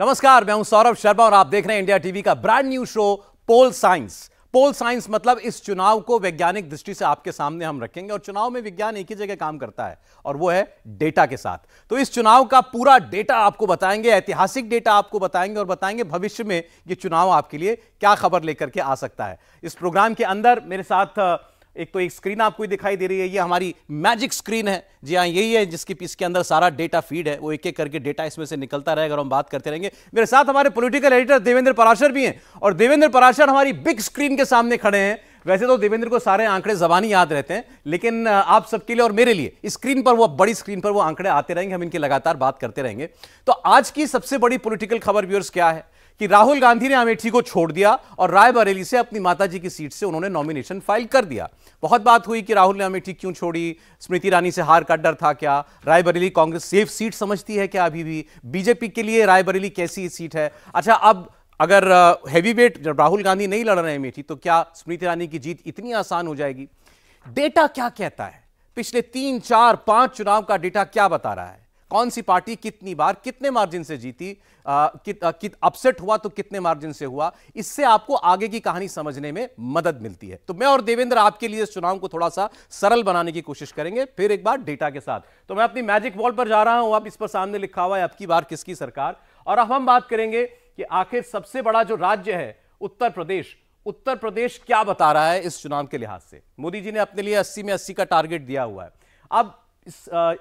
नमस्कार मैं हूं सौरभ शर्मा और आप देख रहे हैं इंडिया टीवी का brand new show poll science poll science मतलब इस चुनाव को वैज्ञानिक दृष्टि से आपके सामने हम रखेंगे और चुनाव में विज्ञान एक ही जगह काम करता है और वो है डेटा के साथ तो इस चुनाव का पूरा डेटा आपको बताएंगे ऐतिहासिक डेटा आपको बताएंगे और बताएंगे भविष्य में ये चुनाव आपके लिए क्या खबर लेकर के आ सकता है इस प्रोग्राम के अंदर मेरे साथ एक तो एक स्क्रीन आपको दिखाई दे रही है ये हमारी मैजिक स्क्रीन है जी हाँ यही है जिसकी इसके अंदर सारा डेटा फीड है वो एक एक करके डेटा इसमें से निकलता रहेगा और हम बात करते रहेंगे मेरे साथ हमारे पॉलिटिकल एडिटर देवेंद्र पराशर भी हैं और देवेंद्र पराशर हमारी बिग स्क्रीन के सामने खड़े हैं वैसे तो देवेंद्र को सारे आंकड़े जबानी याद रहते हैं लेकिन आप सबके लिए और मेरे लिए स्क्रीन पर वो बड़ी स्क्रीन पर वो आंकड़े आते रहेंगे हम इनकी लगातार बात करते रहेंगे तो आज की सबसे बड़ी पॉलिटिकल खबर व्यूअर्स क्या है कि राहुल गांधी ने अमेठी को छोड़ दिया और रायबरेली से अपनी माताजी की सीट से उन्होंने नॉमिनेशन फाइल कर दिया बहुत बात हुई कि राहुल ने अमेठी क्यों छोड़ी स्मृति ईरानी से हार का डर था क्या रायबरेली कांग्रेस सेफ सीट समझती है क्या अभी भी बीजेपी के लिए रायबरेली कैसी सीट है अच्छा अब अगर हैवी वेट जब राहुल गांधी नहीं लड़ रहे हैं अमेठी तो क्या स्मृति ईरानी की जीत इतनी आसान हो जाएगी डेटा क्या कहता है पिछले तीन चार पांच चुनाव का डेटा क्या बता रहा है कौन सी पार्टी कितनी बार कितने मार्जिन से जीती आ, कित, आ, अपसेट हुआ तो कितने मार्जिन से हुआ इससे आपको आगे की कहानी समझने में मदद मिलती है तो मैं और देवेंद्र आपके लिए इस चुनाव को थोड़ा सा सरल बनाने की कोशिश करेंगे फिर एक बार डेटा के साथ तो मैं अपनी मैजिक वॉल पर जा रहा हूं अब इस पर सामने लिखा हुआ है अब की बार किसकी सरकार और अब हम बात करेंगे कि आखिर सबसे बड़ा जो राज्य है उत्तर प्रदेश उत्तर प्रदेश क्या बता रहा है इस चुनाव के लिहाज से मोदी जी ने अपने लिए अस्सी में अस्सी का टारगेट दिया हुआ है अब इस, आ,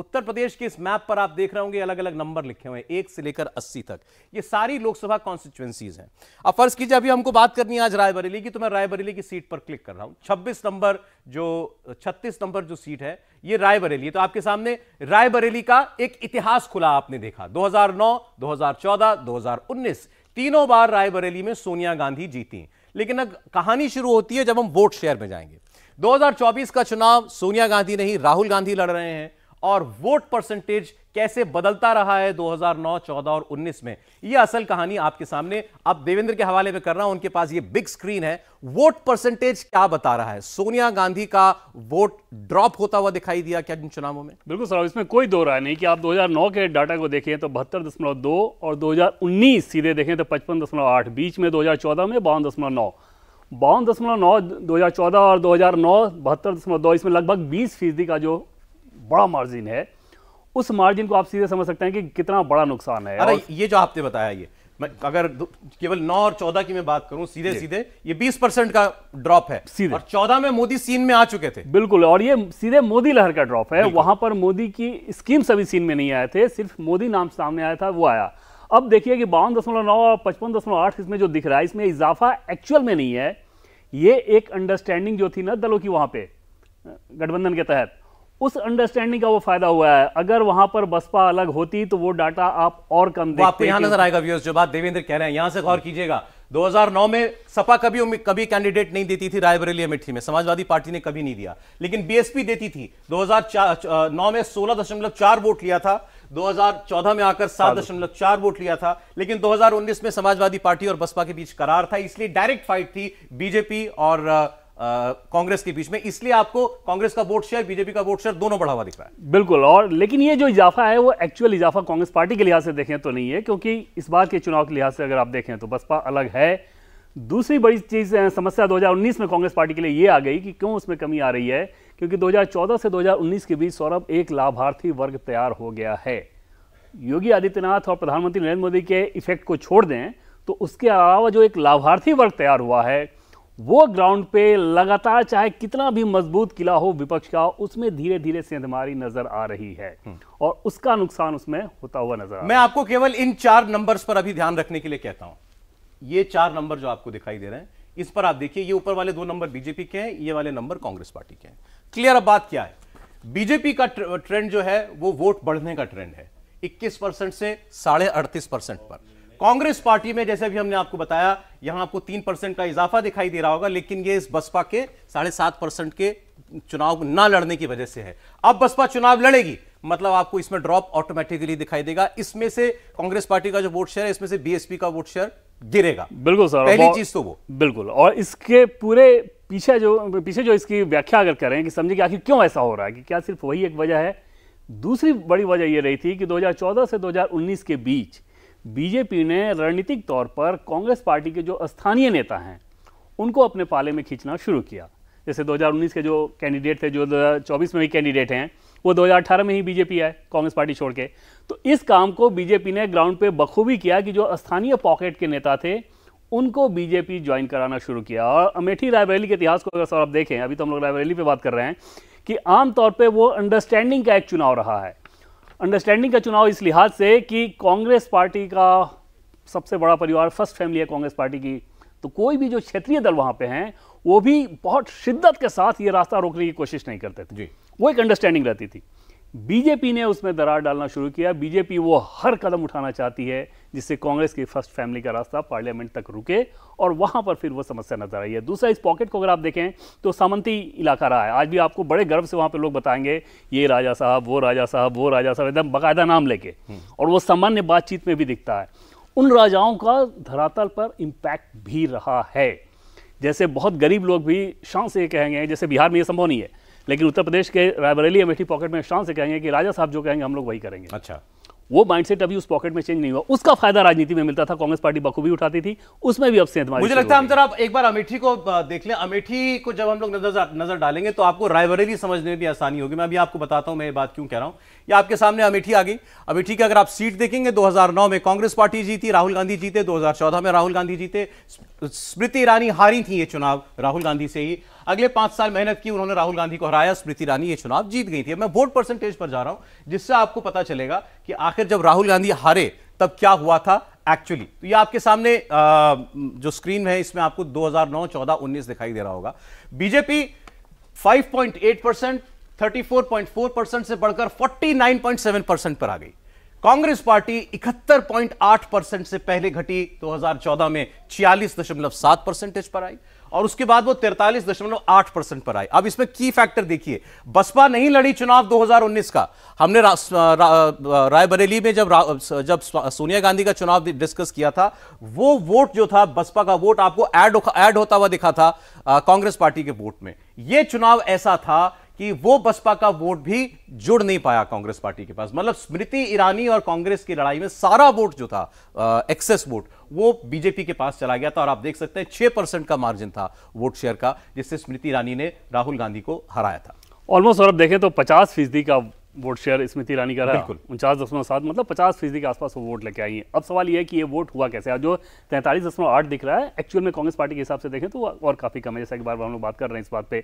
उत्तर प्रदेश के इस मैप पर आप देख रहे होंगे अलग अलग नंबर लिखे हुए एक से लेकर अस्सी तक ये सारी लोकसभा कॉन्स्टिट्युएंसीज हैं अब फर्ज कीजिए अभी हमको बात करनी है आज रायबरेली की तो मैं रायबरेली की सीट पर क्लिक कर रहा हूं छब्बीस नंबर जो छत्तीस नंबर जो सीट है ये रायबरेली तो आपके सामने रायबरेली का एक इतिहास खुला आपने देखा दो हजार नौ तीनों बार रायबरेली में सोनिया गांधी जीती लेकिन अब कहानी शुरू होती है जब हम वोट शेयर में जाएंगे 2024 का चुनाव सोनिया गांधी नहीं राहुल गांधी लड़ रहे हैं और वोट परसेंटेज कैसे बदलता रहा है 2009, 14 और 19 में यह असल कहानी आपके सामने अब देवेंद्र के हवाले में कर रहा हूं उनके पास ये बिग स्क्रीन है वोट परसेंटेज क्या बता रहा है सोनिया गांधी का वोट ड्रॉप होता हुआ दिखाई दिया क्या इन चुनावों में बिल्कुल सर इसमें कोई दो राय नहीं कि आप 2009 के डाटा को देखें तो बहत्तर और दो सीधे देखें तो पचपन बीच में दो में बावन बावन दशमलव नौ दो और दो हज़ार नौ बहत्तर दशमलव दो इसमें लगभग बीस फीसदी का जो बड़ा मार्जिन है उस मार्जिन को आप सीधे समझ सकते हैं कि कितना बड़ा नुकसान है अरे ये जो आपने बताया ये मैं अगर केवल नौ और चौदह की मैं बात करूं सीधे सीधे ये बीस परसेंट का ड्रॉप है सीधे और चौदह में मोदी सीन में आ चुके थे बिल्कुल और ये सीधे मोदी लहर का ड्रॉप है वहां पर मोदी की स्कीम सभी सीन में नहीं आए थे सिर्फ मोदी नाम सामने आया था वो आया अब देखिए कि बावन दशमलव नौ और पचपन दशमलव आठ इसमें जो दिख रहा है इसमें इजाफा एक्चुअल में नहीं है ये एक अंडरस्टैंडिंग जो थी ना दलों की वहां पर गठबंधन के तहत उस अंडरस्टैंडिंग का वो फायदा हुआ है अगर वहां पर बसपा अलग होती तो वो डाटा आप और कम देखते आपको यहां नजर आएगा व्यूअर्स जो बात देवेंद्र कह रहे हैं यहां से गौर कीजिएगा 2009 में सपा कभी कभी कैंडिडेट नहीं देती थी रायबरेली अमेठी में समाजवादी पार्टी ने कभी नहीं दिया लेकिन बीएसपी देती थी 2009 में सोलह वोट लिया था 2014 में आकर 7.4 वोट लिया था लेकिन 2019 में समाजवादी पार्टी और बसपा के बीच करार था इसलिए डायरेक्ट फाइट थी बीजेपी और कांग्रेस के बीच में इसलिए आपको कांग्रेस का वोट शेयर बीजेपी का वोट शेयर दोनों बढ़ावा दिख रहा है बिल्कुल और लेकिन ये जो इजाफा है वो एक्चुअल इजाफा कांग्रेस पार्टी के लिहाज से देखें तो नहीं है क्योंकि इस बार के चुनाव के लिहाज से अगर आप देखें तो बसपा अलग है दूसरी बड़ी चीज समस्या दो में कांग्रेस पार्टी के लिए ये आ गई कि क्यों उसमें कमी आ रही है क्योंकि दो से दो के बीच सौरभ एक लाभार्थी वर्ग तैयार हो गया है योगी आदित्यनाथ और प्रधानमंत्री नरेंद्र मोदी के इफेक्ट को छोड़ दें तो उसके अलावा जो एक लाभार्थी वर्ग तैयार हुआ है वो ग्राउंड पे लगातार चाहे कितना भी मजबूत किला हो विपक्ष का उसमें धीरे धीरे सेंधमारी नजर आ रही है और उसका नुकसान उसमें होता हुआ नजर मैं आपको केवल इन चार नंबर्स पर अभी ध्यान रखने के लिए कहता हूं ये चार नंबर जो आपको दिखाई दे रहे हैं इस पर आप देखिए ये ऊपर वाले दो नंबर बीजेपी के हैं ये वाले नंबर कांग्रेस पार्टी के हैं क्लियर अब बात क्या है बीजेपी का ट्रेंड जो है वो वोट बढ़ने का ट्रेंड है इक्कीस परसेंट से साढ़े अड़तीस परसेंट पर कांग्रेस पार्टी में जैसे अभी हमने आपको बताया यहां आपको तीन परसेंट का इजाफा दिखाई दे रहा होगा लेकिन ये इस बसपा के साढ़े सात परसेंट के चुनाव ना लड़ने की वजह से है अब बसपा चुनाव लड़ेगी मतलब आपको इसमें ड्रॉप ऑटोमेटिकली दिखाई देगा इसमें से कांग्रेस पार्टी का जो वोट शेयर है इसमें से बीएसपी का वोट शेयर गिरेगा बिल्कुल सर पहली चीज तो वो बिल्कुल और इसके पूरे पीछे जो पीछे जो इसकी व्याख्या अगर करें कि समझे कि आखिर क्यों ऐसा हो रहा है कि क्या सिर्फ वही एक वजह है दूसरी बड़ी वजह यह रही थी कि 2014 से 2019 के बीच बीजेपी ने रणनीतिक तौर पर कांग्रेस पार्टी के जो स्थानीय नेता हैं उनको अपने पाले में खींचना शुरू किया जैसे 2019 के जो कैंडिडेट थे जो 2024 में भी कैंडिडेट हैं वो 2018 में ही बीजेपी आए कांग्रेस पार्टी छोड़ के तो इस काम को बीजेपी ने ग्राउंड पे बखूबी किया कि जो स्थानीय पॉकेट के नेता थे उनको बीजेपी ज्वाइन कराना शुरू किया और अमेठी रायबरेली के इतिहास को अगर सर आप देखें अभी तो हम लोग रायबरेली पर बात कर रहे हैं कि आमतौर पर वो अंडरस्टैंडिंग का एक चुनाव रहा है अंडरस्टैंडिंग का चुनाव इस लिहाज से कि कांग्रेस पार्टी का सबसे बड़ा परिवार फर्स्ट फैमिली है कांग्रेस पार्टी की तो कोई भी जो क्षेत्रीय दल वहां पे हैं वो भी बहुत शिद्दत के साथ ये रास्ता रोकने की कोशिश नहीं करते थे जी वो एक अंडरस्टैंडिंग रहती थी बीजेपी ने उसमें दरार डालना शुरू किया बीजेपी वो हर कदम उठाना चाहती है जिससे कांग्रेस की फर्स्ट फैमिली का रास्ता पार्लियामेंट तक रुके और वहां पर फिर वो समस्या नजर आई है दूसरा इस पॉकेट को अगर आप देखें तो सामंती इलाका रहा है आज भी आपको बड़े गर्व से वहां पर लोग बताएंगे ये राजा साहब वो राजा साहब वो राजा साहब एकदम बाकायदा नाम लेके हम्म। और वो सामान्य बातचीत में भी दिखता है उन राजाओं का धरातल पर इम्पैक्ट भी रहा है जैसे बहुत गरीब लोग भी शान से कहेंगे जैसे बिहार में ये संभव नहीं है लेकिन उत्तर प्रदेश के रायबरेली अमेठी पॉकेट में शान से कहेंगे कि राजा साहब जो कहेंगे हम लोग वही करेंगे अच्छा वो माइंडसेट अभी उस पॉकेट में चेंज नहीं हुआ उसका फायदा राजनीति में मिलता था कांग्रेस पार्टी बखूबी उठाती थी उसमें भी अब से मुझे लगता है हम जरा एक बार अमेठी को देख लें अमेठी को जब हम लोग नजर नजर डालेंगे तो आपको रायबरेली समझने में भी आसानी होगी मैं अभी आपको बताता हूं मैं ये बात क्यों कह रहा हूं या आपके सामने अमेठी आ गई अमेठी की अगर आप सीट देखेंगे 2009 में कांग्रेस पार्टी जीती राहुल गांधी जीते 2014 में राहुल गांधी जीते स्मृति ईरानी हारी थी ये चुनाव राहुल गांधी से ही अगले पांच साल मेहनत की उन्होंने राहुल गांधी को हराया स्मृति ईरानी ये चुनाव जीत गई थी मैं वोट परसेंटेज पर जा रहा हूं जिससे आपको पता चलेगा कि आखिर जब राहुल गांधी हारे तब क्या हुआ था एक्चुअली तो ये आपके सामने आ, जो स्क्रीन है इसमें आपको 2009, 14, 19 दिखाई दे रहा होगा बीजेपी 5.8 परसेंट 34.4 परसेंट से बढ़कर 49.7 परसेंट पर आ गई कांग्रेस पार्टी 71.8 परसेंट से पहले घटी 2014 में 46.7 परसेंटेज पर आई और उसके बाद वो 43.8 परसेंट पर आई अब इसमें की फैक्टर देखिए बसपा नहीं लड़ी चुनाव 2019 का हमने रा, रा, रायबरेली में जब जब सोनिया गांधी का चुनाव डिस्कस किया था वो वोट जो था बसपा का वोट आपको ऐड ऐड होता हुआ दिखा था कांग्रेस पार्टी के वोट में यह चुनाव ऐसा था कि वो बसपा का वोट भी जुड़ नहीं पाया कांग्रेस पार्टी के पास मतलब स्मृति ईरानी और कांग्रेस की लड़ाई में सारा वोट जो था एक्सेस वोट वो बीजेपी के पास चला गया था और आप देख सकते हैं छह परसेंट का मार्जिन था वोट शेयर का जिससे स्मृति ईरानी ने राहुल गांधी को हराया था ऑलमोस्ट और आप देखें तो पचास फीसदी का वोट शेयर स्मृति ईरानी का रहा बिल्कुल उनचास दशमलव सात मतलब पचास फीसदी के आसपास वो वोट लेके आई है अब सवाल यह है कि ये वोट हुआ कैसे जो तैंतालीस दशमलव आठ दिख रहा है एक्चुअल में कांग्रेस पार्टी के हिसाब से देखें तो और काफ़ी कम है जैसा एक बार हम लोग बात कर रहे हैं इस बात पर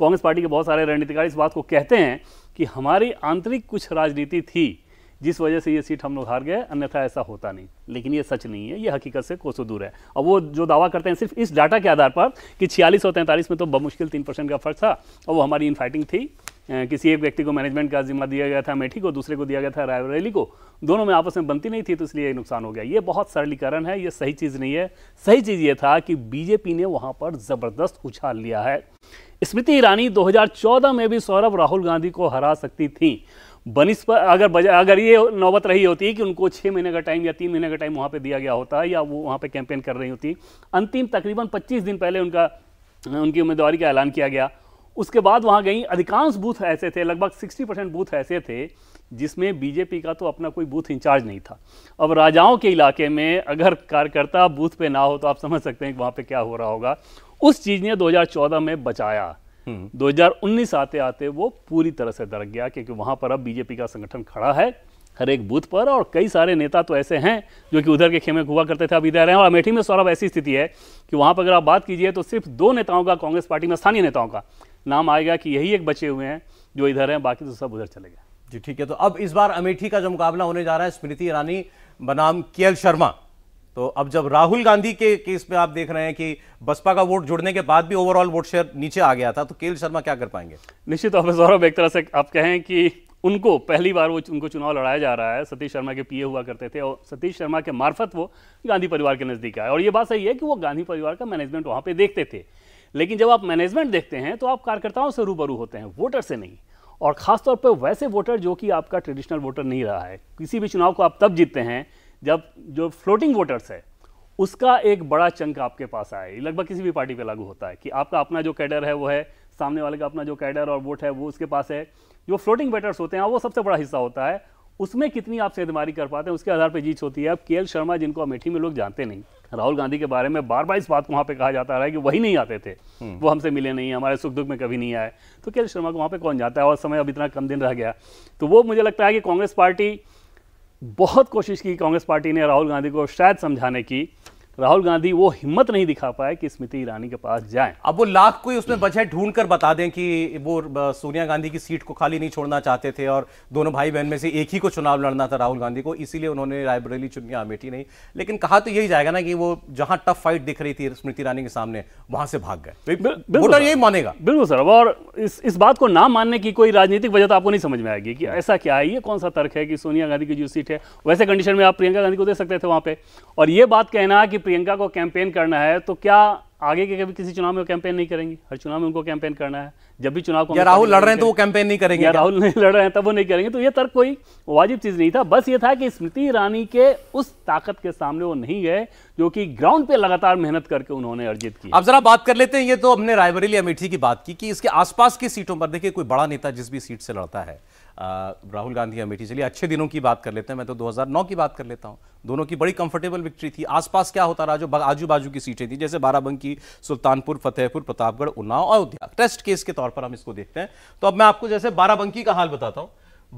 कांग्रेस पार्टी के बहुत सारे रणनीतिकार इस बात को कहते हैं कि हमारी आंतरिक कुछ राजनीति थी जिस वजह से ये सीट हम लोग हार गए अन्यथा ऐसा होता नहीं लेकिन ये सच नहीं है ये हकीकत से कोसों दूर है और वो जो दावा करते हैं सिर्फ इस डाटा के आधार पर कि छियालीस और तैंतालीस में तो बमुश्किल तीन परसेंट का फर्क था और वो हमारी इन फाइटिंग थी किसी एक व्यक्ति को मैनेजमेंट का जिम्मा दिया गया था अमेठी को दूसरे को दिया गया था रायबरेली को दोनों में आपस में बनती नहीं थी तो इसलिए नुकसान हो गया ये बहुत सरलीकरण है ये सही चीज़ नहीं है सही चीज़ ये था कि बीजेपी ने वहाँ पर ज़बरदस्त उछाल लिया है स्मृति ईरानी 2014 में भी सौरभ राहुल गांधी को हरा सकती थी बनिस पर अगर बजा अगर ये नौबत रही होती कि उनको छः महीने का टाइम या तीन महीने का टाइम वहाँ पर दिया गया होता या वो वहाँ पर कैंपेन कर रही होती अंतिम तकरीबन पच्चीस दिन पहले उनका उनकी उम्मीदवारी का ऐलान किया गया उसके बाद वहाँ गई अधिकांश बूथ ऐसे थे लगभग 60 परसेंट बूथ ऐसे थे जिसमें बीजेपी का तो अपना कोई बूथ इंचार्ज नहीं था अब राजाओं के इलाके में अगर कार्यकर्ता बूथ पे ना हो तो आप समझ सकते हैं कि वहाँ पे क्या हो रहा होगा उस चीज़ ने 2014 में बचाया 2019 हम्म। आते आते वो पूरी तरह से दरक गया क्योंकि वहाँ पर अब बीजेपी का संगठन खड़ा है हर एक बूथ पर और कई सारे नेता तो ऐसे हैं जो कि उधर के खेमे हुआ करते थे अब इधर हैं और अमेठी में सौरभ ऐसी स्थिति है कि वहाँ पर अगर आप बात कीजिए तो सिर्फ दो नेताओं का कांग्रेस पार्टी में स्थानीय नेताओं का नाम आएगा कि यही एक बचे हुए हैं जो इधर हैं बाकी तो सब उधर चले गए जी ठीक है तो अब इस बार अमेठी का जो मुकाबला होने जा रहा है स्मृति ईरानी बनाम के शर्मा तो अब जब राहुल गांधी के केस में आप देख रहे हैं कि बसपा का वोट जुड़ने के बाद भी ओवरऑल वोट शेयर नीचे आ गया था तो केल शर्मा क्या कर पाएंगे निश्चित तौर पर सौरभ एक तरह से आप कहें कि उनको पहली बार वो उनको चुनाव लड़ाया जा रहा है सतीश शर्मा के पीए हुआ करते थे और सतीश शर्मा के मार्फत वो गांधी परिवार के नज़दीक आए और ये बात सही है कि वो गांधी परिवार का मैनेजमेंट वहाँ पर देखते थे लेकिन जब आप मैनेजमेंट देखते हैं तो आप कार्यकर्ताओं से रूबरू होते हैं वोटर से नहीं और ख़ासतौर पर वैसे वोटर जो कि आपका ट्रेडिशनल वोटर नहीं रहा है किसी भी चुनाव को आप तब जीतते हैं जब जो फ्लोटिंग वोटर्स है उसका एक बड़ा चंक आपके पास आए लगभग किसी भी पार्टी पे लागू होता है कि आपका अपना जो कैडर है वो है सामने वाले का अपना जो कैडर और वोट है वो उसके पास है जो फ्लोटिंग वेटर्स होते हैं वो सबसे बड़ा हिस्सा होता है उसमें कितनी आप सेदमारी कर पाते हैं उसके आधार पर जीत होती है अब के शर्मा जिनको अमेठी में लोग जानते नहीं राहुल गांधी के बारे में बार बार इस बात को वहाँ पे कहा जाता रहा है कि वही नहीं आते थे हम्म। वो हमसे मिले नहीं हमारे सुख दुख में कभी नहीं आए तो के शर्मा को वहाँ पे कौन जाता है और समय अब इतना कम दिन रह गया तो वो मुझे लगता है कि कांग्रेस पार्टी बहुत कोशिश की कांग्रेस पार्टी ने राहुल गांधी को शायद समझाने की राहुल गांधी वो हिम्मत नहीं दिखा पाए कि स्मृति ईरानी के पास जाए अब वो लाख कोई उसमें वजह ढूंढ कर बता दें कि वो सोनिया गांधी की सीट को खाली नहीं छोड़ना चाहते थे और दोनों भाई बहन में से एक ही को चुनाव लड़ना था राहुल गांधी को इसीलिए उन्होंने रायबरेली चुनिया अमेठी नहीं लेकिन कहा तो यही जाएगा ना कि वो जहां टफ फाइट दिख रही थी स्मृति ईरानी के सामने वहां से भाग गए वोटर यही मानेगा बिल्कुल सर और इस इस बात को ना मानने की कोई राजनीतिक वजह तो आपको नहीं समझ में आएगी कि ऐसा क्या है ये कौन सा तर्क है कि सोनिया गांधी की जो सीट है वैसे कंडीशन में आप प्रियंका गांधी को दे सकते थे वहां पर और ये बात कहना कि प्रियंका को कैंपेन करना है तो क्या आगे के कभी किसी चुनाव में कैंपेन नहीं करेंगी हर चुनाव में उनको कैंपेन करना है जब भी चुनाव को राहुल लड़ रहे हैं तो वो कैंपेन नहीं करेंगे या राहुल नहीं लड़ रहे हैं तब वो नहीं करेंगे तो ये तर्क कोई वाजिब चीज़ नहीं था बस ये था कि स्मृति ईरानी के उस ताकत के सामने वो नहीं गए जो कि ग्राउंड पे लगातार मेहनत करके उन्होंने अर्जित की अब जरा बात कर लेते हैं ये तो हमने रायबरेली अमेठी की बात की कि इसके आसपास की सीटों पर देखिए कोई बड़ा नेता जिस भी सीट से लड़ता है राहुल गांधी अमेठी चलिए अच्छे दिनों की बात कर लेते हैं मैं तो 2009 की बात कर लेता हूं दोनों की बड़ी कंफर्टेबल विक्ट्री थी आसपास क्या होता रहा जो आजू बाजू की सीटें थी जैसे बाराबंकी सुल्तानपुर फतेहपुर प्रतापगढ़ उन्नाव और टेस्ट केस के तौर तौर पर हम इसको देखते हैं तो अब मैं आपको जैसे बाराबंकी का हाल बताता हूं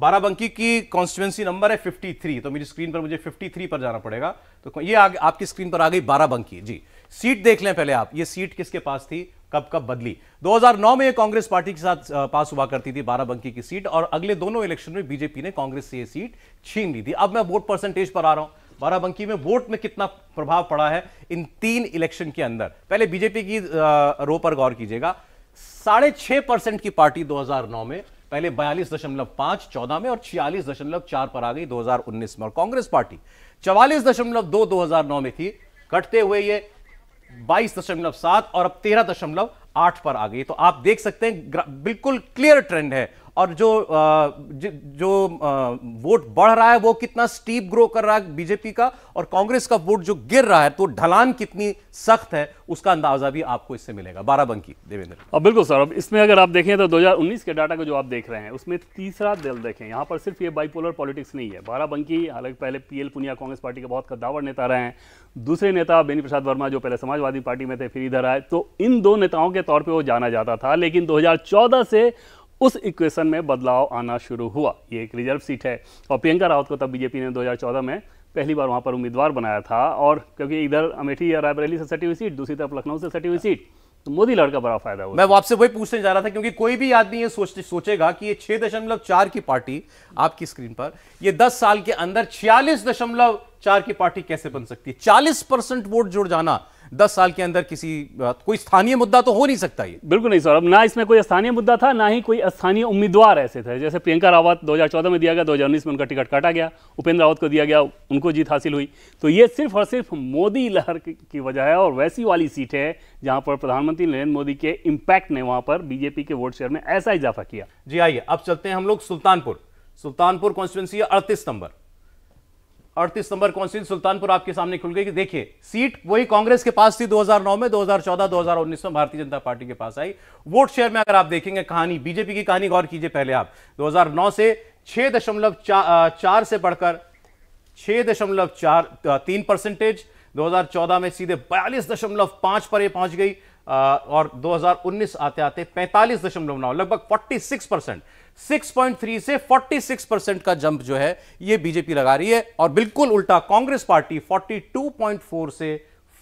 बाराबंकी की कॉन्स्टिट्युएंसी नंबर है 53 तो मेरी स्क्रीन पर मुझे 53 पर जाना पड़ेगा तो ये आ, आपकी स्क्रीन पर आ गई बाराबंकी जी सीट देख लें पहले आप ये सीट किसके पास थी कब कब बदली 2009 में ये कांग्रेस पार्टी के साथ पास हुआ करती थी बाराबंकी की सीट और अगले दोनों इलेक्शन में बीजेपी ने कांग्रेस से ये सीट छीन ली थी अब मैं वोट परसेंटेज पर आ रहा हूं बाराबंकी में वोट में कितना प्रभाव पड़ा है इन तीन इलेक्शन के अंदर पहले बीजेपी की रो पर गौर कीजिएगा साढ़े छह परसेंट की पार्टी 2009 में पहले बयालीस दशमलव पांच चौदह में और छियालीस दशमलव चार पर आ गई 2019 में और कांग्रेस पार्टी चवालीस दशमलव दो दो हजार नौ में थी घटते हुए ये बाईस दशमलव सात और अब तेरह दशमलव आठ पर आ गई तो आप देख सकते हैं बिल्कुल क्लियर ट्रेंड है और जो जो वोट बढ़ रहा है वो कितना स्टीप ग्रो कर रहा है बीजेपी का और कांग्रेस का वोट जो गिर रहा है तो ढलान कितनी सख्त है उसका अंदाजा भी आपको इससे मिलेगा बाराबंकी देवेंद्र अब बिल्कुल सर अब इसमें अगर आप देखें तो 2019 के डाटा को जो आप देख रहे हैं उसमें तीसरा दल देखें यहाँ पर सिर्फ ये बाईपोलर पॉलिटिक्स नहीं है बाराबंकी हालांकि पहले पी पुनिया कांग्रेस पार्टी के बहुत कद्दावर नेता रहे हैं दूसरे नेता बेनी प्रसाद वर्मा जो पहले समाजवादी पार्टी में थे फिर इधर आए तो इन दो नेताओं के तौर पर वो जाना जाता था लेकिन दो से उस इक्वेशन में बदलाव आना शुरू हुआ ये एक रिजर्व सीट है और प्रियंका रावत को तब बीजेपी ने 2014 में पहली बार वहाँ पर उम्मीदवार बनाया था और क्योंकि इधर अमेठी या रायबरेली से सटी हुई सीट दूसरी तरफ लखनऊ से सटी हुई सीट तो मोदी लड़का बड़ा फायदा हुआ मैं आपसे वही पूछने जा रहा था क्योंकि कोई भी आदमी ये सोच सोचेगा कि ये छह दशमलव चार की पार्टी आपकी स्क्रीन पर ये दस साल के अंदर छियालीस दशमलव चार की पार्टी कैसे बन सकती है चालीस परसेंट वोट जुड़ जाना दस साल के अंदर किसी कोई स्थानीय मुद्दा तो हो नहीं सकता ये बिल्कुल नहीं सौरभ ना इसमें कोई स्थानीय मुद्दा था ना ही कोई स्थानीय उम्मीदवार ऐसे थे जैसे प्रियंका रावत 2014 में दिया गया 2019 में उनका टिकट काटा गया उपेंद्र रावत को दिया गया उनको जीत हासिल हुई तो ये सिर्फ और सिर्फ मोदी लहर की वजह है और वैसी वाली सीट है जहाँ पर प्रधानमंत्री नरेंद्र मोदी के इम्पैक्ट ने वहाँ पर बीजेपी के वोट शेयर में ऐसा इजाफा किया जी आइए अब चलते हैं हम लोग सुल्तानपुर सुल्तानपुर कॉन्स्टिट्युएंसी अड़तीस नंबर अड़तीस नंबर कौंसिल सुल्तानपुर आपके सामने खुल गई कि देखिए सीट वही कांग्रेस के पास थी 2009 में 2014 2019 में भारतीय जनता पार्टी के पास आई वोट शेयर में अगर आप देखेंगे कहानी बीजेपी की कहानी गौर कीजिए पहले आप 2009 से छह दशमलव चार से बढ़कर छह दशमलव चार तीन परसेंटेज 2014 में सीधे बयालीस दशमलव पांच पर यह पहुंच गई और 2019 आते आते पैंतालीस दशमलव नौ लगभग 46 परसेंट सिक्स पॉइंट थ्री से फोर्टी सिक्स परसेंट का जंप जो है ये बीजेपी लगा रही है और बिल्कुल उल्टा Congress party forty two point four से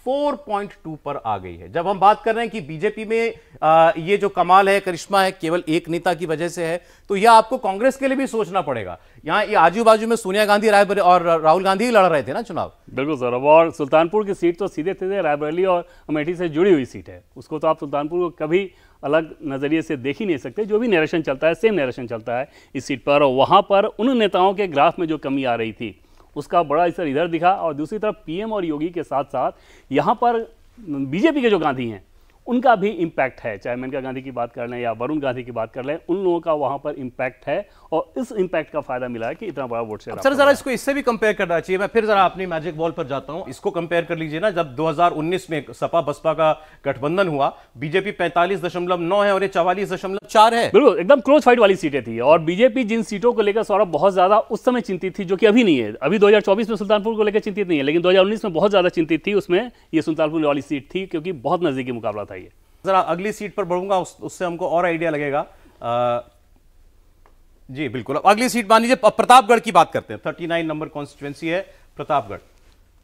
4.2 पर आ गई है जब हम बात कर रहे हैं कि बीजेपी में आ, ये जो कमाल है करिश्मा है केवल एक नेता की वजह से है तो यह आपको कांग्रेस के लिए भी सोचना पड़ेगा यहाँ आजू बाजू में सोनिया गांधी रायबरेली और राहुल गांधी ही लड़ रहे थे ना चुनाव बिल्कुल सर और सुल्तानपुर की सीट तो सीधे सीधे रायबरेली और अमेठी से जुड़ी हुई सीट है उसको तो आप सुल्तानपुर को कभी अलग नज़रिए से देख ही नहीं सकते जो भी नरेशन चलता है सेम नरेशन चलता है इस सीट पर और वहाँ पर उन नेताओं के ग्राफ में जो कमी आ रही थी उसका बड़ा असर इधर दिखा और दूसरी तरफ पीएम और योगी के साथ साथ यहाँ पर बीजेपी के जो गांधी हैं उनका भी इम्पैक्ट है चाहे मेनका गांधी की बात कर लें या वरुण गांधी की बात कर लें उन लोगों का वहां पर इम्पैक्ट है और इस इम्पैक्ट का फायदा मिला है कि इतना बड़ा वोट शेयर सर जरा इसको इससे भी कंपेयर करना चाहिए मैं फिर जरा अपनी मैजिक बॉल पर जाता हूं इसको कंपेयर कर लीजिए ना जब दो में सपा बसपा का गठबंधन हुआ बीजेपी पैंतालीस दशमलव नौ है और ये चवालीस दशमलव चार है बिल्कुल एकदम क्लोज फाइट वाली सीटें थी और बीजेपी जिन सीटों को लेकर सौरभ बहुत ज्यादा उस समय चिंतित थी जो कि अभी नहीं है अभी दो में सुल्तानपुर को लेकर चिंतित नहीं है लेकिन दो में बहुत ज्यादा चिंतित थी उसमें यह सुल्तानपुर वाली सीट थी क्योंकि बहुत नजदीकी मुकाबला था बताइए ज़रा अगली सीट पर बढ़ूंगा उस, उससे हमको और आइडिया लगेगा आ, जी बिल्कुल अब अगली सीट मान लीजिए प्रतापगढ़ की बात करते हैं थर्टी नाइन नंबर कॉन्स्टिट्युएंसी है प्रतापगढ़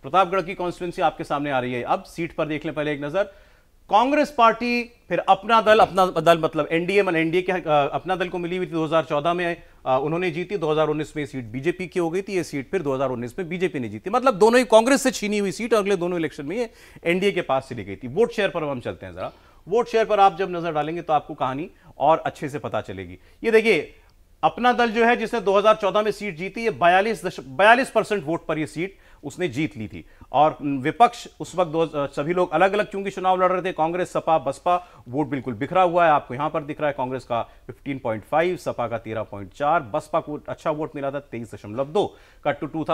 प्रतापगढ़ की कॉन्स्टिट्युएंसी आपके सामने आ रही है अब सीट पर देख लें पहले एक नज़र कांग्रेस पार्टी फिर अपना दल अपना दल मतलब एनडीए मन मतलब एनडीए के अपना दल को मिली हुई थी 2014 में उन्होंने जीती 2019 में सीट बीजेपी की हो गई थी ये सीट फिर 2019 में बीजेपी ने जीती मतलब दोनों ही कांग्रेस से छीनी हुई सीट अगले दोनों इलेक्शन में ये एनडीए के पास चली गई थी वोट शेयर पर हम चलते हैं जरा वोट शेयर पर आप जब नजर डालेंगे तो आपको कहानी और अच्छे से पता चलेगी ये देखिए अपना दल जो है जिसने दो में सीट जीती है बयालीस बयालीस परसेंट वोट पर यह सीट उसने जीत ली थी और विपक्ष उस वक्त दो सभी लोग अलग अलग चूंकि चुनाव लड़ रहे थे कांग्रेस सपा बसपा वोट बिल्कुल बिखरा हुआ है आपको यहां पर दिख रहा है कांग्रेस का 15.5 सपा का 13.4 बसपा को अच्छा वोट मिला था तेईस दशमलव दो कट टू टू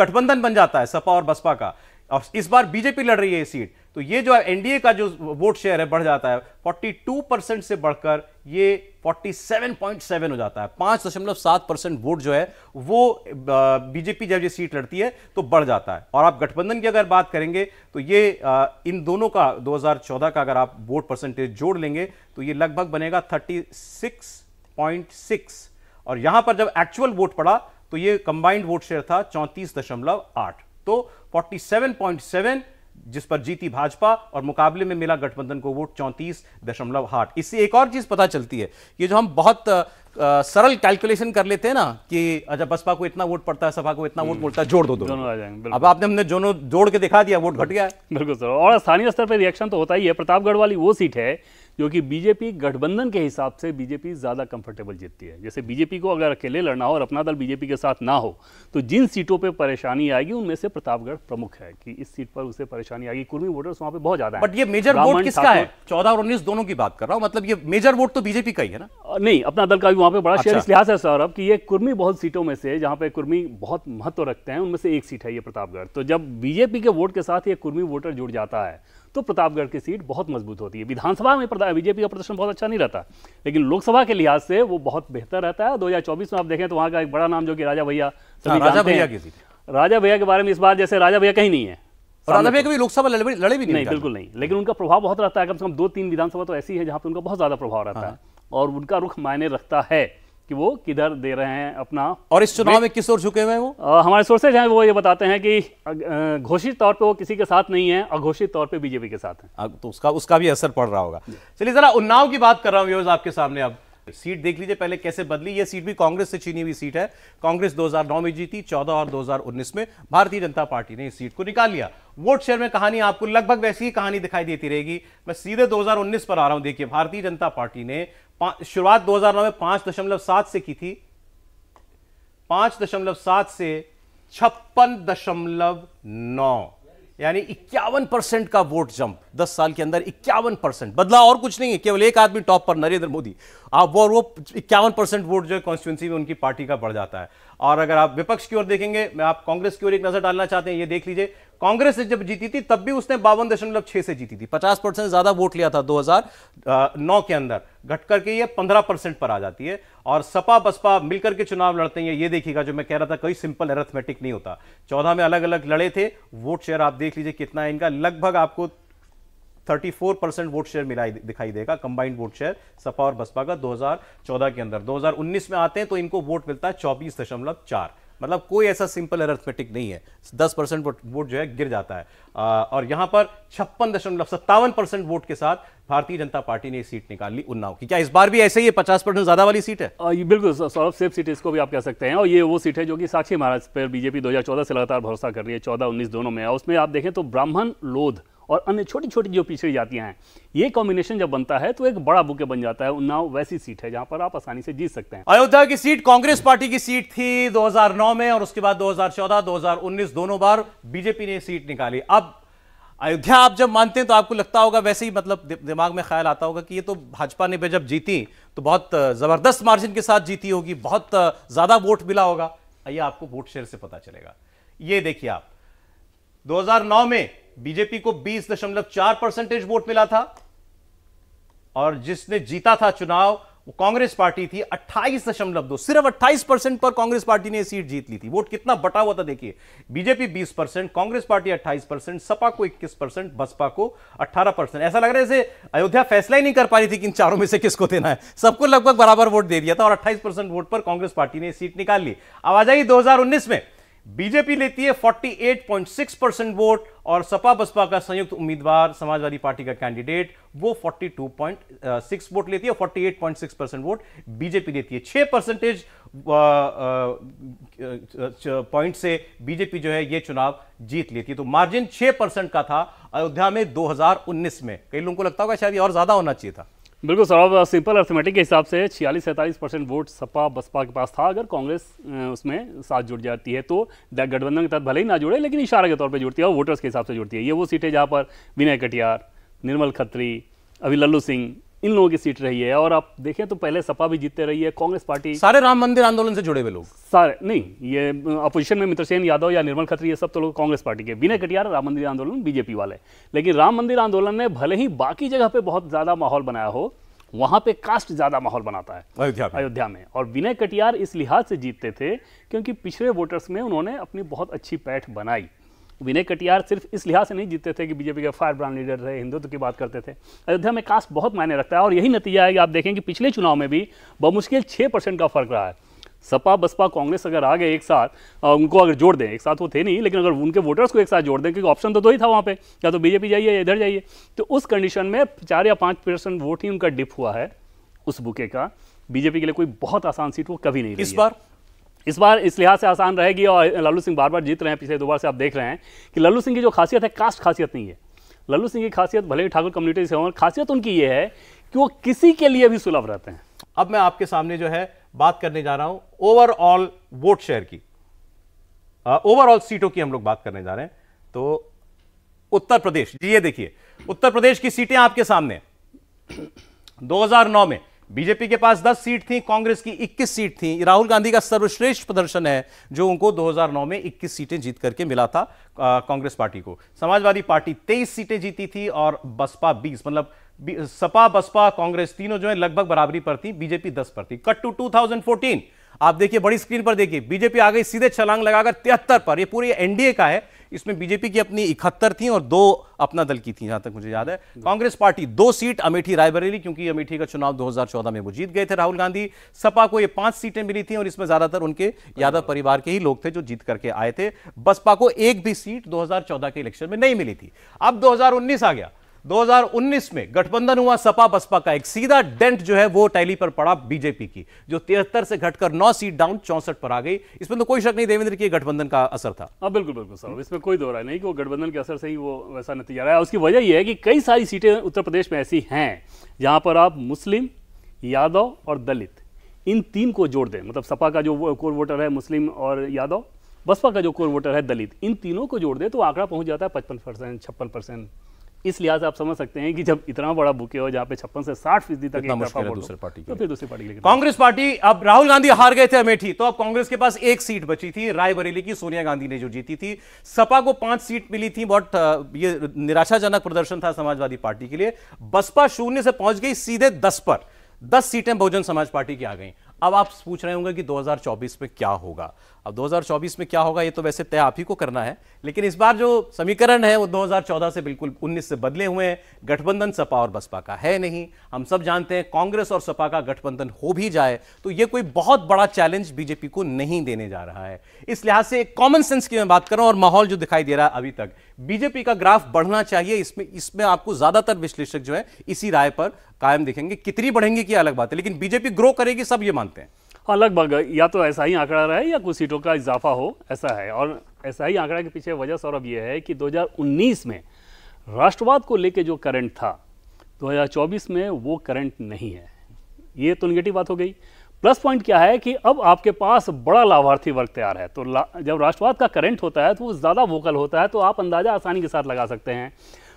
गठबंधन बन जाता है सपा और बसपा का और इस बार बीजेपी लड़ रही है ये सीट तो ये जो एनडीए का जो वोट शेयर है बढ़ जाता है 42 परसेंट से बढ़कर ये 47.7 हो जाता है पांच दशमलव सात परसेंट वोट जो है वो बीजेपी जब ये सीट लड़ती है तो बढ़ जाता है और आप गठबंधन की अगर बात करेंगे तो ये इन दोनों का 2014 का अगर आप वोट परसेंटेज जोड़ लेंगे तो ये लगभग बनेगा 36.6 और यहां पर जब एक्चुअल वोट पड़ा तो ये कंबाइंड वोट शेयर था चौंतीस तो 47.7 जिस पर जीती भाजपा और मुकाबले में मिला गठबंधन को वोट चौंतीस दशमलव आठ इससे एक और चीज पता चलती है ये जो हम बहुत आ, सरल कैलकुलेशन कर लेते हैं ना कि अच्छा बसपा को इतना वोट पड़ता है सपा को इतना वोट हम्म। पड़ता है जोड़ दो दोनों आ जाएंगे अब आपने हमने दोनों जोड़ के दिखा दिया वोट घट गया है बिल्कुल सर और स्थानीय स्तर पर रिएक्शन तो होता ही है प्रतापगढ़ वाली वो सीट है जो कि बीजेपी गठबंधन के हिसाब से बीजेपी ज़्यादा कंफर्टेबल जीतती है जैसे बीजेपी को अगर अकेले लड़ना हो और अपना दल बीजेपी के साथ ना हो तो जिन सीटों पे परेशानी आएगी उनमें से प्रतापगढ़ प्रमुख है कि इस सीट पर उसे परेशानी आएगी कुर्मी वोटर्स वहां पे बहुत ज़्यादा है बट ये मेजर वोट किसका है चौदह और उन्नीस दोनों की बात कर रहा हूँ मतलब ये मेजर वोट तो बीजेपी का ही है ना नहीं अपना दल का वहाँ पे बड़ा अच्छा। शहर इस लिहाज है सौरभ कि ये कुर्मी बहुत सीटों में से जहाँ पे कुर्मी बहुत महत्व रखते हैं उनमें से एक सीट है ये प्रतापगढ़ तो जब बीजेपी के वोट के साथ ये कुर्मी वोटर जुड़ जाता है तो प्रतापगढ़ की सीट बहुत मजबूत होती है विधानसभा में बीजेपी का प्रदर्शन बहुत अच्छा नहीं रहता लेकिन लोकसभा के लिहाज से वो बहुत बेहतर रहता है दो में आप देखें तो वहाँ का एक बड़ा नाम जो कि राजा भैया हाँ, राजा भैया की सीट राजा भैया के बारे में इस बार जैसे राजा भैया कहीं नहीं है राजा भैया कभी लोकसभा लड़े भी नहीं बिल्कुल नहीं लेकिन उनका प्रभाव बहुत रहता है कम से कम दो तीन विधानसभा तो ऐसी है जहाँ पे उनका बहुत ज्यादा प्रभाव रहता हाँ। है और उनका रुख मायने रखता है कि वो किधर दे रहे हैं अपना और इस चुनाव में किस ओर झुके हुए हैं वो आ, हमारे सोर्सेज हैं वो ये बताते हैं कि घोषित तौर पे वो किसी के साथ नहीं है अघोषित तौर पे बीजेपी के साथ हैं तो उसका उसका भी असर पड़ रहा होगा चलिए जरा उन्नाव की बात कर रहा हूँ आपके सामने अब सीट देख लीजिए पहले कैसे बदली ये सीट भी कांग्रेस से छीनी हुई सीट है कांग्रेस 2009 में जीती 14 और 2019 में भारतीय जनता पार्टी ने इस सीट को निकाल लिया वोट शेयर में कहानी आपको लगभग वैसी ही कहानी दिखाई देती रहेगी मैं सीधे 2019 पर आ रहा हूं देखिए भारतीय जनता पार्टी ने शुरुआत 2009 में पांच दशमलव सात से की थी पांच दशमलव सात से छप्पन दशमलव नौ यानी इक्यावन परसेंट का वोट जंप दस साल के अंदर इक्यावन परसेंट बदला और कुछ नहीं है केवल एक आदमी टॉप पर नरेंद्र मोदी आप वो वो इक्यावन परसेंट वोट जो है कॉन्स्टिट्यूंसी में उनकी पार्टी का बढ़ जाता है और अगर आप विपक्ष की ओर देखेंगे मैं आप कांग्रेस की ओर एक नजर डालना चाहते हैं ये देख लीजिए कांग्रेस जब जीती थी तब भी उसने बावन दशमलव छह से जीती थी पचास परसेंट ज्यादा वोट लिया था 2009 के अंदर घट करके ये पंद्रह परसेंट पर आ जाती है और सपा बसपा मिलकर के चुनाव लड़ते हैं ये देखिएगा जो मैं कह रहा था कोई सिंपल एरेथमेटिक नहीं होता चौदह में अलग अलग लड़े थे वोट शेयर आप देख लीजिए कितना है इनका लगभग आपको 34 परसेंट वोट शेयर मिला दिखाई देगा कंबाइंड वोट शेयर सपा और बसपा का 2014 के अंदर 2019 में आते हैं तो इनको वोट मिलता है चौबीस दशमलव चार मतलब कोई ऐसा सिंपल अरेथमेटिक नहीं है दस परसेंट वोट जो है गिर जाता है आ, और यहां पर छप्पन दशमलव सत्तावन परसेंट वोट के साथ भारतीय जनता पार्टी ने सीट निकाल ली उन्नाव की क्या इस बार भी ऐसे ही पचास परसेंट ज्यादा वाली सीट है आ, ये बिल्कुल सौरभ सेफ सीट इसको भी आप कह सकते हैं और ये वो सीट है जो कि साक्षी महाराज पर बीजेपी 2014 से लगातार भरोसा कर रही है चौदह उन्नीस दोनों में उसमें आप देखें तो ब्राह्मण लोध और अन्य छोटी छोटी जो पिछड़ी जातियाँ हैं ये कॉम्बिनेशन जब बनता है तो एक बड़ा बुके बन जाता है उन्नाव वैसी सीट है जहां पर आप आसानी से जीत सकते हैं अयोध्या की सीट कांग्रेस पार्टी की सीट थी 2009 में और उसके बाद 2014 2019 दोनों बार बीजेपी ने सीट निकाली अब अयोध्या आप जब मानते हैं तो आपको लगता होगा वैसे ही मतलब दिमाग में ख्याल आता होगा कि ये तो भाजपा ने जब जीती तो बहुत ज़बरदस्त मार्जिन के साथ जीती होगी बहुत ज़्यादा वोट मिला होगा ये आपको वोट शेयर से पता चलेगा ये देखिए आप 2009 में बीजेपी को 20.4 परसेंटेज वोट मिला था और जिसने जीता था चुनाव वो कांग्रेस पार्टी थी 28.2 सिर्फ 28 परसेंट पर कांग्रेस पार्टी ने सीट जीत ली थी वोट कितना बटा हुआ था देखिए BJP 20 percent Congress party 28 percent Sapa को 21 परसेंट बसपा को 18 परसेंट ऐसा लग रहा है जैसे अयोध्या फैसला ही नहीं कर पा रही थी कि इन चारों में से किसको देना है सबको लगभग बराबर वोट दे दिया था और अट्ठाईस वोट पर कांग्रेस पार्टी ने सीट निकाल ली अब आ जाइए दो में बीजेपी लेती है 48.6 परसेंट वोट और सपा बसपा का संयुक्त उम्मीदवार समाजवादी पार्टी का कैंडिडेट वो 42.6 uh, वोट लेती है 48.6 परसेंट वोट बीजेपी लेती है 6 परसेंटेज पॉइंट से बीजेपी जो है ये चुनाव जीत लेती है तो मार्जिन 6 परसेंट का था अयोध्या में 2019 में कई लोगों को लगता होगा शायद और ज्यादा होना चाहिए था बिल्कुल सौरभ सिंपल अर्थमेटिक के हिसाब से छियालीस सैंतालीस परसेंट वोट सपा बसपा के पास था अगर कांग्रेस उसमें साथ जुड़ जाती है तो गठबंधन के तहत भले ही ना जुड़े लेकिन इशारा के तौर पर जुड़ती है और वोटर्स के हिसाब से जुड़ती है ये वो सीटें जहाँ पर विनय कटियार निर्मल खत्री अभी लल्लू सिंह इन लोगों की सीट रही है और आप देखें तो पहले सपा भी जीतते रही है कांग्रेस पार्टी सारे राम मंदिर आंदोलन से जुड़े हुए लोग सारे नहीं ये अपोजिशन में मित्र सेन यादव या निर्मल खत्री ये सब तो लोग कांग्रेस पार्टी के विनय कटियार राम मंदिर आंदोलन बीजेपी वाले लेकिन राम मंदिर आंदोलन ने भले ही बाकी जगह पे बहुत ज़्यादा माहौल बनाया हो वहां पे कास्ट ज़्यादा माहौल बनाता है अयोध्या में अयोध्या में और विनय कटियार इस लिहाज से जीतते थे क्योंकि पिछड़े वोटर्स में उन्होंने अपनी बहुत अच्छी पैठ बनाई विनय कटियार सिर्फ इस लिहाज से नहीं जीतते थे कि बीजेपी के फायर ब्रांड लीडर रहे हिंदुत्व की बात करते थे अयोध्या में कास्ट बहुत मायने रखता है और यही नतीजा है कि आप देखें कि पिछले चुनाव में भी बमुश्किल छः परसेंट का फर्क रहा है सपा बसपा कांग्रेस अगर आ गए एक साथ उनको अगर जोड़ दें एक साथ वो थे नहीं लेकिन अगर उनके वोटर्स को एक साथ जोड़ दें क्योंकि ऑप्शन तो दो ही था वहाँ पे या तो बीजेपी जाइए या इधर जाइए तो उस कंडीशन में चार या पाँच परसेंट वोट ही उनका डिप हुआ है उस बुके का बीजेपी के लिए कोई बहुत आसान सीट वो कभी नहीं इस बार इस बार इस लिहाज से आसान रहेगी और लल्लू सिंह बार बार जीत रहे हैं पिछले दो बार से आप देख रहे हैं कि लल्लू सिंह की जो खासियत है कास्ट खासियत नहीं है लल्लू सिंह की खासियत भले ही ठाकुर कम्युनिटी से और खासियत उनकी ये है कि वो किसी के लिए भी सुलभ रहते हैं अब मैं आपके सामने जो है बात करने जा रहा हूं ओवरऑल वोट शेयर की ओवरऑल सीटों की हम लोग बात करने जा रहे हैं तो उत्तर प्रदेश जी ये देखिए उत्तर प्रदेश की सीटें आपके सामने 2009 में बीजेपी के पास 10 सीट थी कांग्रेस की 21 सीट थी राहुल गांधी का सर्वश्रेष्ठ प्रदर्शन है जो उनको 2009 में 21 सीटें जीत करके मिला था कांग्रेस पार्टी को समाजवादी पार्टी 23 सीटें जीती थी और बसपा 20 मतलब सपा बसपा कांग्रेस तीनों जो है लगभग बराबरी पर थी बीजेपी 10 पर थी कट टू 2014 आप देखिए बड़ी स्क्रीन पर देखिए बीजेपी आ गई सीधे छलांग लगाकर तिहत्तर पर यह पूरी एनडीए का है इसमें बीजेपी की अपनी इकहत्तर थी और दो अपना दल की थी जहां तक मुझे याद है कांग्रेस पार्टी दो सीट अमेठी रायबरेली क्योंकि अमेठी का चुनाव 2014 में वो जीत गए थे राहुल गांधी सपा को ये पांच सीटें मिली थी और इसमें ज्यादातर उनके यादव परिवार के ही लोग थे जो जीत करके आए थे बसपा को एक भी सीट दो के इलेक्शन में नहीं मिली थी अब दो आ गया 2019 में गठबंधन हुआ सपा बसपा का एक सीधा डेंट जो है वो टैली पर पड़ा बीजेपी की जो तिहत्तर से घटकर नौ सीट डाउन चौसठ पर आ गई इसमें तो कोई शक नहीं देवेंद्र की गठबंधन का असर था हाँ बिल्कुल बिल्कुल सर इसमें कोई दोहरा नहीं कि वो गठबंधन के असर से ही वो वैसा नतीजा रहा है उसकी वजह यह है कि कई सारी सीटें उत्तर प्रदेश में ऐसी हैं जहाँ पर आप मुस्लिम यादव और दलित इन तीन को जोड़ दें मतलब सपा का जो कोर वोटर है मुस्लिम और यादव बसपा का जो कोर वोटर है दलित इन तीनों को जोड़ दें तो आंकड़ा पहुंच जाता है पचपन परसेंट छप्पन परसेंट इस लिहाज से आप समझ सकते हैं कि जब इतना बड़ा बुके हो जहां पे छप्पन से साठ फीसदी तक दूसरी पार्टी तो फिर दूसरी पार्टी कांग्रेस पार्टी अब राहुल गांधी हार गए थे अमेठी तो अब कांग्रेस के पास एक सीट बची थी रायबरेली की सोनिया गांधी ने जो जीती थी सपा को पांच सीट मिली थी बहुत ये निराशाजनक प्रदर्शन था समाजवादी पार्टी के लिए बसपा शून्य से पहुंच गई सीधे दस पर दस सीटें बहुजन समाज पार्टी की आ गई अब आप पूछ रहे होंगे कि 2024 में क्या होगा अब 2024 में क्या होगा ये तो वैसे तय आप ही को करना है लेकिन इस बार जो समीकरण है वो 2014 से बिल्कुल 19 से बदले हुए हैं गठबंधन सपा और बसपा का है नहीं हम सब जानते हैं कांग्रेस और सपा का गठबंधन हो भी जाए तो ये कोई बहुत बड़ा चैलेंज बीजेपी को नहीं देने जा रहा है इस लिहाज से एक कॉमन सेंस की मैं बात करूं और माहौल जो दिखाई दे रहा है अभी तक बीजेपी का ग्राफ बढ़ना चाहिए इसमें इसमें आपको ज्यादातर विश्लेषक जो है इसी राय पर कायम दिखेंगे कितनी बढ़ेंगे की अलग बात है लेकिन बीजेपी ग्रो करेगी सब ये मानते हैं और लगभग या तो ऐसा ही आंकड़ा रहा है या कुछ सीटों का इजाफा हो ऐसा है और ऐसा ही आंकड़ा के पीछे वजह सौरभ यह है कि 2019 में राष्ट्रवाद को लेकर जो करंट था 2024 में वो करंट नहीं है ये तो निगेटिव बात हो गई प्लस पॉइंट क्या है कि अब आपके पास बड़ा लाभार्थी वर्ग तैयार है तो जब राष्ट्रवाद का करंट होता है तो वो ज़्यादा वोकल होता है तो आप अंदाज़ा आसानी के साथ लगा सकते हैं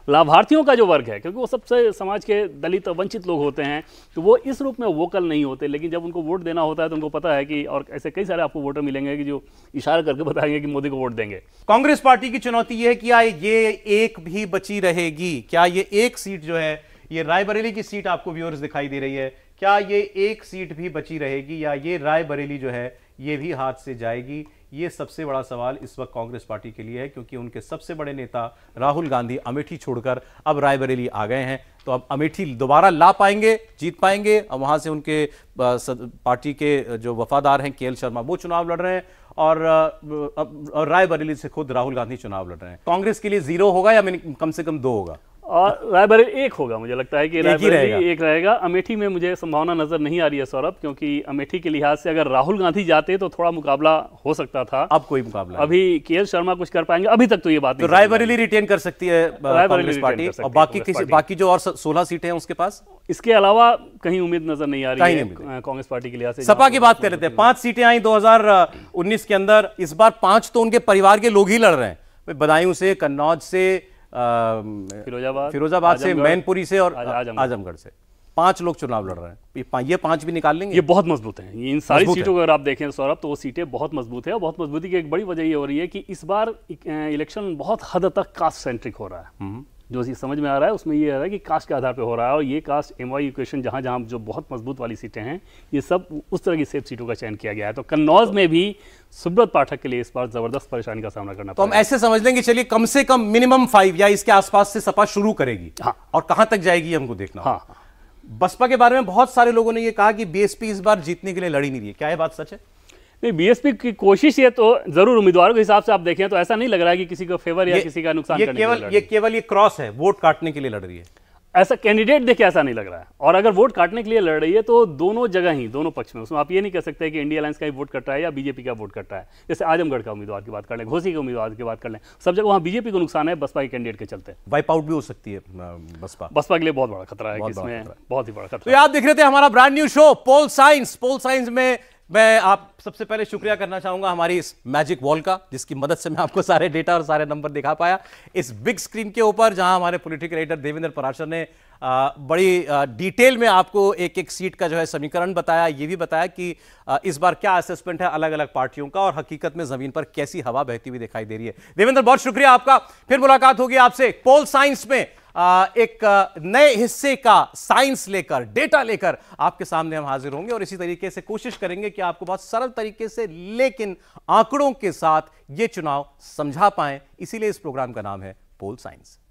लाभार्थियों का जो वर्ग है क्योंकि वो सबसे समाज के दलित वंचित लोग होते हैं तो वो इस रूप में वोकल नहीं होते लेकिन जब उनको वोट देना होता है तो उनको पता है कि और ऐसे कई सारे आपको वोटर मिलेंगे कि जो इशारा करके बताएंगे कि मोदी को वोट देंगे कांग्रेस पार्टी की चुनौती यह है कि ये एक भी बची रहेगी क्या ये एक सीट जो है ये रायबरेली की सीट आपको व्यूअर्स दिखाई दे रही है क्या ये एक सीट भी बची रहेगी या ये रायबरेली जो है ये भी हाथ से जाएगी ये सबसे बड़ा सवाल इस वक्त कांग्रेस पार्टी के लिए है क्योंकि उनके सबसे बड़े नेता राहुल गांधी अमेठी छोड़कर अब रायबरेली आ गए हैं तो अब अमेठी दोबारा ला पाएंगे जीत पाएंगे और वहाँ से उनके पार्टी के जो वफादार हैं के शर्मा वो चुनाव लड़ रहे हैं और, और रायबरेली से खुद राहुल गांधी चुनाव लड़ रहे हैं कांग्रेस के लिए जीरो होगा या कम से कम दो होगा और रायबरेली एक होगा मुझे लगता है कि रायबरेली एक रहेगा अमेठी में मुझे संभावना नजर नहीं आ रही है सौरभ क्योंकि अमेठी के लिहाज से अगर राहुल गांधी जाते तो थोड़ा मुकाबला हो सकता था अब कोई मुकाबला अभी के शर्मा कुछ कर पाएंगे अभी तक तो ये बात तो रायबरेली रिटेन कर सकती है रायबरेली पार्टी और बाकी बाकी जो और सोलह सीटें हैं उसके पास इसके अलावा कहीं उम्मीद नजर नहीं आ रही कांग्रेस पार्टी के लिहाज से सपा की बात कर हैं पांच सीटें आई दो के अंदर इस बार पांच तो उनके परिवार के लोग ही लड़ रहे हैं बदायूं से कन्नौज से फिरोजाबाद फिरोजाबाद से मैनपुरी से और आजमगढ़ से पांच लोग चुनाव लड़ रहे हैं ये, ये पांच भी निकाल लेंगे ये बहुत मजबूत हैं इन सारी सीटों को अगर आप देखें सौरभ तो वो सीटें बहुत मजबूत है और बहुत मजबूती की एक बड़ी वजह ये हो रही है कि इस बार इलेक्शन बहुत हद तक कास्ट सेंट्रिक हो रहा है हम्म। जो समझ में आ रहा है उसमें ये आ रहा है कि कास्ट के आधार पर हो रहा है और ये कास्ट एम वाई इक्वेशन जहाँ जहाँ जो बहुत मजबूत वाली सीटें हैं ये सब उस तरह की सेफ सीटों का चयन किया गया है तो कन्नौज में भी सुब्रत पाठक के लिए इस बार जबरदस्त परेशानी का सामना करना तो हम ऐसे समझ लेंगे चलिए कम से कम मिनिमम फाइव या इसके आसपास से सपा शुरू करेगी हाँ और कहाँ तक जाएगी हमको देखना हाँ बसपा के बारे में बहुत सारे लोगों ने यह कहा कि बीएसपी इस बार जीतने के लिए लड़ी नहीं रही है क्या यह बात सच है नहीं बीएसपी की कोशिश ये तो जरूर उम्मीदवारों के हिसाब से आप देखें तो ऐसा नहीं लग रहा है कि किसी को फेवर या किसी का नुकसान ये केवल ये केवल ये क्रॉस है वोट काटने के लिए लड़ रही है ऐसा कैंडिडेट देखिए ऐसा नहीं लग रहा है और अगर वोट काटने के लिए लड़ रही है तो दोनों जगह ही दोनों पक्ष में उसमें आप ये नहीं कह सकते कि इंडिया अलायंस का ही वोट कट रहा है या बीजेपी का वोट कट रहा है जैसे आजमगढ़ का उम्मीदवार की बात कर लें घोसी के उम्मीदवार की बात कर लें सब जगह वहाँ बीजेपी को नुकसान है बसपा के कैंडिडेट के चलते वाइप आउट भी हो सकती है बसपा बसपा के लिए बहुत बड़ा खतरा है इसमें बहुत ही बड़ा खतरा आप तो देख रहे थे हमारा brand new show poll science poll science में मैं आप सबसे पहले शुक्रिया करना चाहूंगा हमारी इस मैजिक वॉल का जिसकी मदद से मैं आपको सारे डेटा और सारे नंबर दिखा पाया इस बिग स्क्रीन के ऊपर जहां हमारे पॉलिटिकल एडिटर देवेंद्र पराशर ने आ, बड़ी आ, डिटेल में आपको एक एक सीट का जो है समीकरण बताया ये भी बताया कि आ, इस बार क्या असेसमेंट है अलग अलग पार्टियों का और हकीकत में जमीन पर कैसी हवा बहती हुई दिखाई दे रही है देवेंद्र बहुत शुक्रिया आपका फिर मुलाकात होगी आपसे पोल साइंस में एक नए हिस्से का साइंस लेकर डेटा लेकर आपके सामने हम हाजिर होंगे और इसी तरीके से कोशिश करेंगे कि आपको बहुत सरल तरीके से लेकिन आंकड़ों के साथ ये चुनाव समझा पाएं इसीलिए इस प्रोग्राम का नाम है पोल साइंस